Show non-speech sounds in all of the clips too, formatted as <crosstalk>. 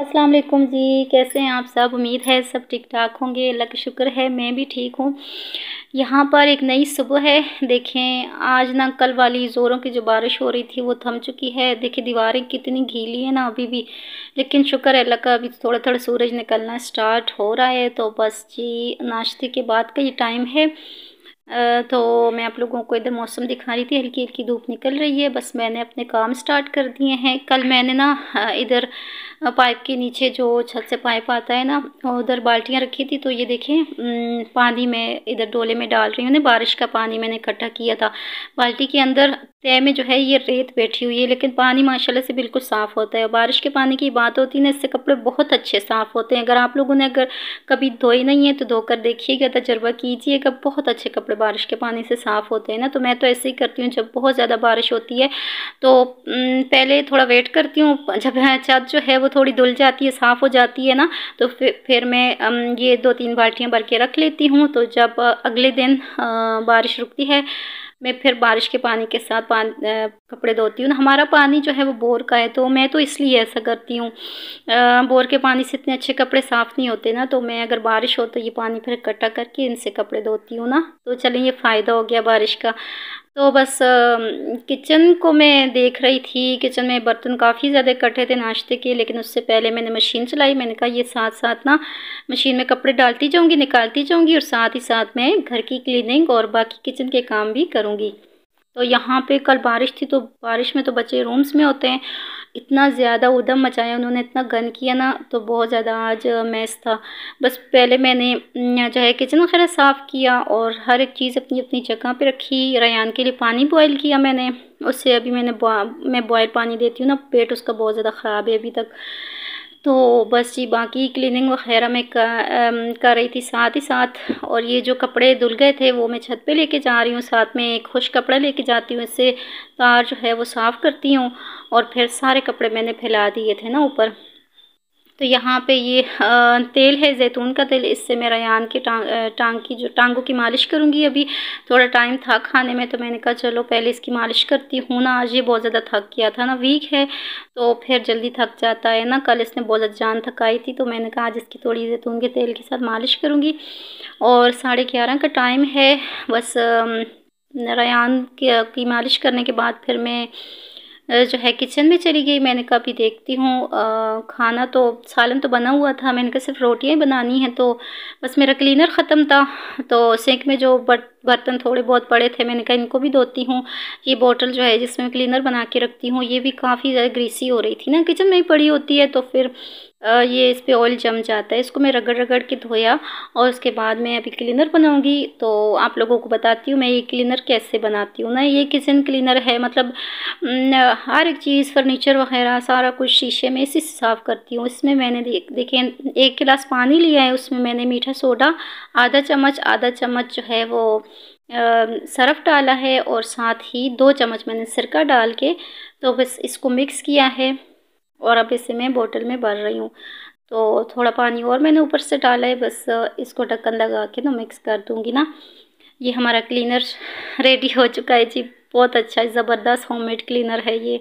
अस्सलाम वालेकुम जी कैसे हैं आप सब उम्मीद है सब ठीक ठाक होंगे अल्लाह का शुक्र है मैं भी ठीक हूँ यहाँ पर एक नई सुबह है देखें आज ना कल वाली ज़ोरों की जो बारिश हो रही थी वो थम चुकी है देखिए दीवारें कितनी घीली है ना अभी भी लेकिन शुक्र है अल्लाह का अभी थोड़ा थोड़ा सूरज निकलना स्टार्ट हो रहा है तो बस जी नाश्ते के बाद का ये टाइम है तो मैं आप लोगों को इधर मौसम दिखा रही थी हल्की हल्की धूप निकल रही है बस मैंने अपने काम स्टार्ट कर दिए हैं कल मैंने ना इधर पाइप के नीचे जो छत से पाइप आता है ना उधर बाल्टियाँ रखी थी तो ये देखें पानी में इधर डोले में डाल रही हूँ ना बारिश का पानी मैंने इकट्ठा किया था बाल्टी के अंदर तय में जो है ये रेत बैठी हुई है लेकिन पानी माशाल्लाह से बिल्कुल साफ़ होता है बारिश के पानी की बात होती है ना इससे कपड़े बहुत अच्छे साफ़ होते हैं अगर आप लोगों ने अगर कभी धोए नहीं है तो धोकर देखिएगा तजर्बा कीजिएगा बहुत अच्छे कपड़े बारिश के पानी से साफ़ होते हैं ना तो मैं तो ऐसे ही करती हूँ जब बहुत ज़्यादा बारिश होती है तो पहले थोड़ा वेट करती हूँ जब छत जो है वो थोड़ी धुल जाती है साफ़ हो जाती है ना तो फिर मैं ये दो तीन बाल्टियाँ भर के रख लेती हूँ तो जब अगले दिन बारिश रुकती है मैं फिर बारिश के पानी के साथ पान कपड़े धोती हूँ हमारा पानी जो है वो बोर का है तो मैं तो इसलिए ऐसा करती हूँ बोर के पानी से इतने अच्छे कपड़े साफ़ नहीं होते ना तो मैं अगर बारिश हो तो ये पानी फिर इकट्ठा करके इनसे कपड़े धोती हूँ ना तो चलें ये फ़ायदा हो गया बारिश का तो बस किचन को मैं देख रही थी किचन में बर्तन काफ़ी ज़्यादा इकट्ठे थे नाश्ते के लेकिन उससे पहले मैंने मशीन चलाई मैंने कहा ये साथ साथ ना मशीन में कपड़े डालती जाऊँगी निकालती जाऊँगी और साथ ही साथ मैं घर की क्लीनिंग और बाकी किचन के काम भी करूँगी तो यहाँ पे कल बारिश थी तो बारिश में तो बच्चे रूम्स में होते हैं इतना ज़्यादा उदम मचाया उन्होंने इतना गन किया ना तो बहुत ज़्यादा आज मैस था बस पहले मैंने जो है किचन वगैरह साफ़ किया और हर एक चीज़ अपनी अपनी जगह पे रखी रयान के लिए पानी बॉयल किया मैंने उससे अभी मैंने मैं बॉयल पानी देती हूँ ना पेट उसका बहुत ज़्यादा ख़राब है अभी तक तो बस जी बाकी क्लिनिंग वगैरह मैं कर रही थी साथ ही साथ और ये जो कपड़े धुल गए थे वो मैं छत पर ले जा रही हूँ साथ में खुश कपड़ा ले जाती हूँ इससे तार जो है वो साफ़ करती हूँ और फिर सारे कपड़े मैंने फैला दिए थे ना ऊपर तो यहाँ पे ये तेल है जैतून का तेल इससे मैं रयान की टांग टांग की जो टांगों की मालिश करूँगी अभी थोड़ा टाइम था खाने में तो मैंने कहा चलो पहले इसकी मालिश करती हूँ ना आज ये बहुत ज़्यादा थक गया था ना वीक है तो फिर जल्दी थक जाता है ना कल इसने बहुत ज़्यादा जान थकाई थी तो मैंने कहा आज इसकी थोड़ी जैतून के तेल के साथ मालिश करूँगी और साढ़े ग्यारह का टाइम है बस रयान की मालिश करने के बाद फिर मैं जो है किचन में चली गई मैंने कहा अभी देखती हूँ खाना तो सालन तो बना हुआ था मैंने कहा सिर्फ रोटियाँ ही बनानी हैं तो बस मेरा क्लीनर ख़त्म था तो सिंक में जो बट बर्तन थोड़े बहुत पड़े थे मैंने कहा इनको भी धोती हूँ ये बोतल जो है जिसमें क्लीनर बना के रखती हूँ ये भी काफ़ी ज़्यादा ग्रीसी हो रही थी ना किचन में ही पड़ी होती है तो फिर ये इस पर ऑयल जम जाता है इसको मैं रगड़ रगड़ के धोया और उसके बाद मैं अभी क्लीनर बनाऊंगी तो आप लोगों को बताती हूँ मैं ये क्लीनर कैसे बनाती हूँ ना ये किचन क्लीनर है मतलब हर एक चीज़ फर्नीचर वगैरह सारा कुछ शीशे में इसी से साफ़ करती हूँ इसमें मैंने देख देखें एक गिलास पानी लिया है उसमें मैंने मीठा सोडा आधा चम्मच आधा चम्मच जो है वो सरफ डाला है और साथ ही दो चम्मच मैंने सिरका डाल के तो बस इसको मिक्स किया है और अब इसे मैं बोतल में भर रही हूँ तो थोड़ा पानी और मैंने ऊपर से डाला है बस इसको ढक्कन लगा के ना मिक्स कर दूँगी ना ये हमारा क्लीनर रेडी हो चुका है जी बहुत अच्छा है ज़बरदस्त होममेड क्लीनर है ये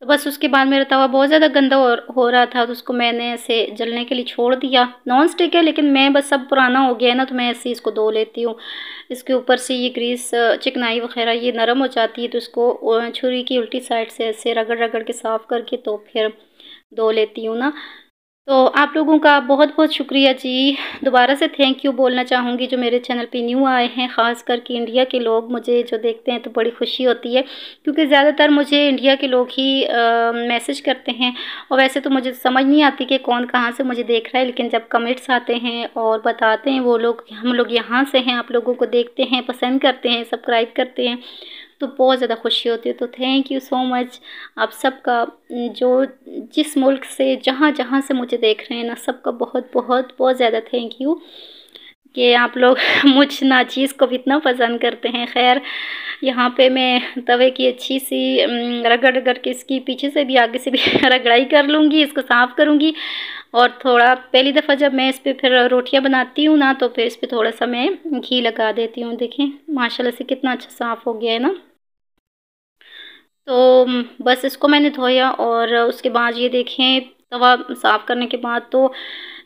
तो बस उसके बाद मेरा तवा बहुत ज़्यादा गंदा हो रहा था तो उसको मैंने ऐसे जलने के लिए छोड़ दिया नॉन स्टिक है लेकिन मैं बस सब पुराना हो गया है ना तो मैं ऐसे इसको धो लेती हूँ इसके ऊपर से ये ग्रीस चिकनाई वगैरह ये नरम हो जाती है तो उसको छुरी की उल्टी साइड से ऐसे रगड़ रगड़ के साफ़ करके तो फिर धो लेती हूँ ना तो आप लोगों का बहुत बहुत शुक्रिया जी दोबारा से थैंक यू बोलना चाहूँगी जो मेरे चैनल पे न्यू आए हैं ख़ास करके इंडिया के लोग मुझे जो देखते हैं तो बड़ी खुशी होती है क्योंकि ज़्यादातर मुझे इंडिया के लोग ही मैसेज करते हैं और वैसे तो मुझे समझ नहीं आती कि कौन कहाँ से मुझे देख रहा है लेकिन जब कमेंट्स आते हैं और बताते हैं वो लोग हम लोग यहाँ से हैं आप लोगों को देखते हैं पसंद करते हैं सब्सक्राइब करते हैं तो बहुत ज़्यादा खुशी होती है तो थैंक यू सो मच आप सबका जो जिस मुल्क से जहाँ जहाँ से मुझे देख रहे हैं ना सबका बहुत बहुत बहुत ज़्यादा थैंक यू कि आप लोग <laughs> मुझ नाचीज़ को भी इतना पसंद करते हैं खैर यहाँ पे मैं तवे की अच्छी सी रगड़ रगड़ के इसकी पीछे से भी आगे से भी <laughs> रगड़ाई कर लूँगी इसको साफ़ करूँगी और थोड़ा पहली दफ़ा जब मैं इस पर फिर रोटियाँ बनाती हूँ ना तो फिर इस पर थोड़ा सा मैं घी लगा देती हूँ देखें माशाल्लाह से कितना अच्छा साफ़ हो गया है ना तो बस इसको मैंने धोया और उसके बाद ये देखें तवा साफ़ करने के बाद तो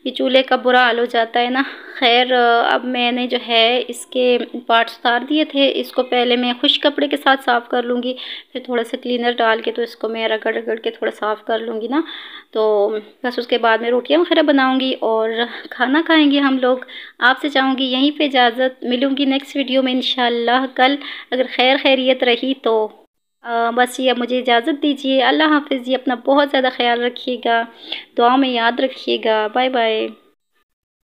ये चूल्हे का बुरा हाल हो जाता है ना खैर अब मैंने जो है इसके पार्ट्स उतार दिए थे इसको पहले मैं खुश कपड़े के साथ साफ़ कर लूँगी फिर थोड़ा सा क्लीनर डाल के तो इसको मैं रगड़ रगड़ के थोड़ा साफ़ कर लूँगी ना तो बस उसके बाद मैं रोटियाँ वगैरह बनाऊँगी और खाना खाएँगे हम लोग आपसे चाहूँगी यहीं पर इजाज़त मिलूँगी नेक्स्ट वीडियो में इन कल अगर खैर खैरियत रही तो बस ये मुझे इजाज़त दीजिए अल्लाह हाफिज़ ये अपना बहुत ज़्यादा ख्याल रखिएगा दुआ में याद रखिएगा बाय बाय